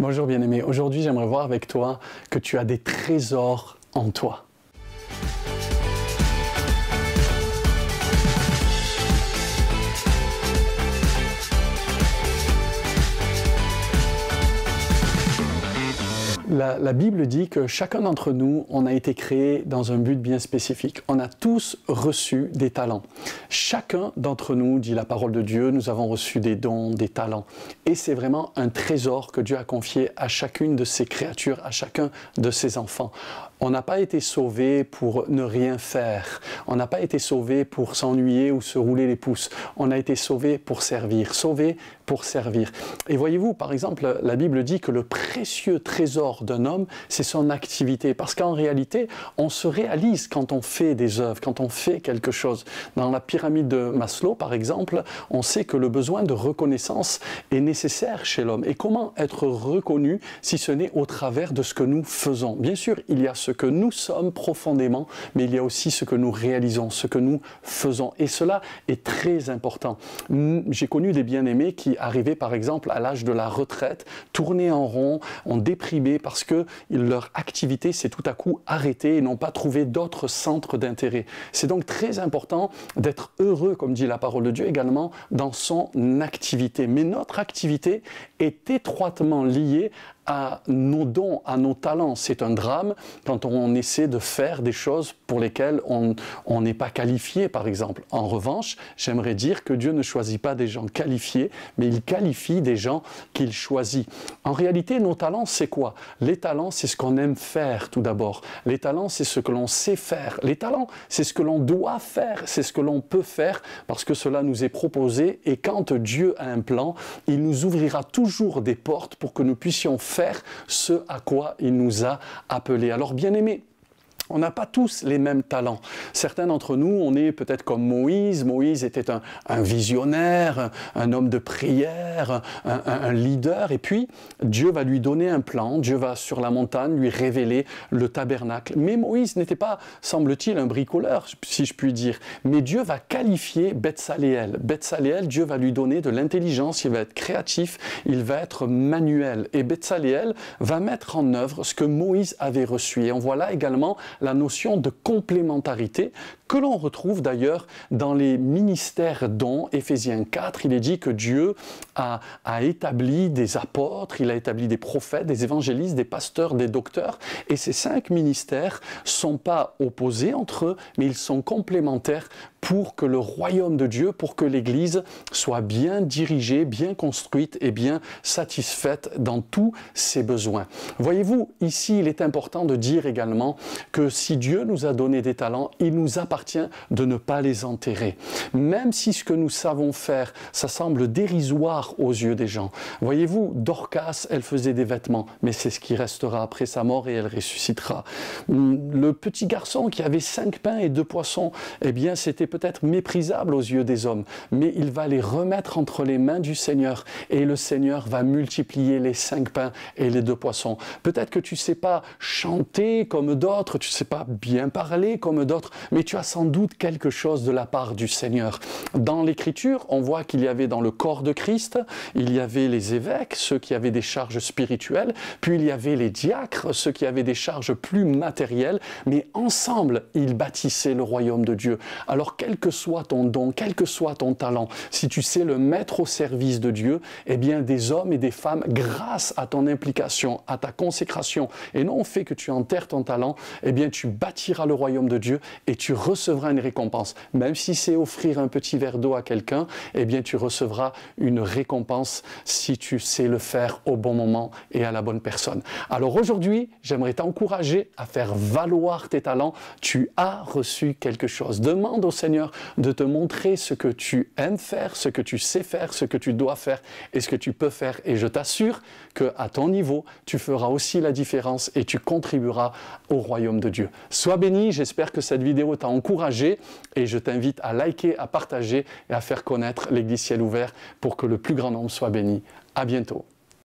Bonjour bien-aimé, aujourd'hui j'aimerais voir avec toi que tu as des trésors en toi. La, Bible dit que chacun d'entre nous, on a été créé dans un but bien spécifique. On a tous reçu des talents. Chacun d'entre nous, dit la parole de Dieu, nous avons reçu des dons, des talents. Et c'est vraiment un trésor que Dieu a confié à chacune de ses créatures, à chacun de ses enfants. On n'a pas été sauvé pour ne rien faire. On n'a pas été sauvé pour s'ennuyer ou se rouler les pouces. On a été sauvé pour servir. Sauvé pour servir. Et voyez-vous, par exemple, la Bible dit que le précieux trésor d'un homme, c'est son activité. Parce qu'en réalité, on se réalise quand on fait des œuvres, quand on fait quelque chose. Dans la pyramide de Maslow, par exemple, on sait que le besoin de reconnaissance est nécessaire chez l'homme. Et comment être reconnu si ce n'est au travers de ce que nous faisons Bien sûr, il y a ce que nous sommes profondément, mais il y a aussi ce que nous réalisons ce que nous faisons. Et cela est très important. J'ai connu des bien-aimés qui arrivaient par exemple à l'âge de la retraite, tournaient en rond, ont déprimé parce que leur activité s'est tout à coup arrêtée et n'ont pas trouvé d'autres centres d'intérêt. C'est donc très important d'être heureux, comme dit la parole de Dieu également, dans son activité. Mais notre activité est étroitement liée à nos dons, à nos talents. C'est un drame quand on essaie de faire des choses pour lesquelles on n'est pas qualifié, par exemple. En revanche, j'aimerais dire que Dieu ne choisit pas des gens qualifiés, mais il qualifie des gens qu'il choisit. En réalité, nos talents, c'est quoi Les talents, c'est ce qu'on aime faire tout d'abord. Les talents, c'est ce que l'on sait faire. Les talents, c'est ce que l'on doit faire, c'est ce que l'on peut faire parce que cela nous est proposé. Et quand Dieu a un plan, il nous ouvrira toujours des portes pour que nous puissions faire faire ce à quoi il nous a appelés. Alors bien aimés, on n'a pas tous les mêmes talents. Certains d'entre nous, on est peut-être comme Moïse. Moïse était un, visionnaire, un, homme de prière, un, leader. Et puis, Dieu va lui donner un plan. Dieu va sur la montagne lui révéler le tabernacle. Mais Moïse n'était pas, semble-t-il, un bricoleur, si je puis dire. Mais Dieu va qualifier Betsaléel. Betsaléel, Dieu va lui donner de l'intelligence. Il va être créatif. Il va être manuel. Et Betsaléel va mettre en œuvre ce que Moïse avait reçu. Et on voit là également la notion de complémentarité que l'on retrouve d'ailleurs dans les ministères dont Éphésiens 4, il est dit que Dieu a, établi des apôtres, il a établi des prophètes, des évangélistes, des pasteurs, des docteurs, et ces cinq ministères sont pas opposés entre eux, mais ils sont complémentaires pour que le royaume de Dieu, pour que l'Église soit bien dirigée, bien construite et bien satisfaite dans tous ses besoins. Voyez-vous, ici, il est important de dire également que si Dieu nous a donné des talents, il nous appartient de ne pas les enterrer. Même si ce que nous savons faire, ça semble dérisoire aux yeux des gens. Voyez-vous, Dorcas, elle faisait des vêtements, mais c'est ce qui restera après sa mort et elle ressuscitera. Hum, le petit garçon qui avait cinq pains et deux poissons, eh bien, c'était peut-être méprisable aux yeux des hommes, mais il va les remettre entre les mains du Seigneur et le Seigneur va multiplier les cinq pains et les deux poissons. Peut-être que tu sais pas chanter comme d'autres, tu sais sais pas bien parler comme d'autres, mais tu as sans doute quelque chose de la part du Seigneur. Dans l'Écriture, on voit qu'il y avait dans le corps de Christ, il y avait les évêques, ceux qui avaient des charges spirituelles, puis il y avait les diacres, ceux qui avaient des charges plus matérielles, mais ensemble, ils bâtissaient le royaume de Dieu. Alors, quel que soit ton don, quel que soit ton talent, si tu sais le mettre au service de Dieu, eh bien, des hommes et des femmes, grâce à ton implication, à ta consécration, et non au fait que tu enterres ton talent, eh bien, tu bâtiras le royaume de Dieu et tu recevras une récompense. Même si c'est offrir un petit verre d'eau à quelqu'un, eh bien tu recevras une récompense si tu sais le faire au bon moment et à la bonne personne. Alors aujourd'hui, j'aimerais t'encourager à faire valoir tes talents. Tu as reçu quelque chose. Demande au Seigneur de te montrer ce que tu aimes faire, ce que tu sais faire, ce que tu dois faire et ce que tu peux faire. Et je t'assure que à ton niveau, tu feras aussi la différence et tu contribueras au royaume de Dieu. Sois béni, j'espère que cette vidéo t'a encouragé et je t'invite à liker, à partager et à faire connaître l'Église Ciel Ouvert pour que le plus grand nombre soit béni. À bientôt.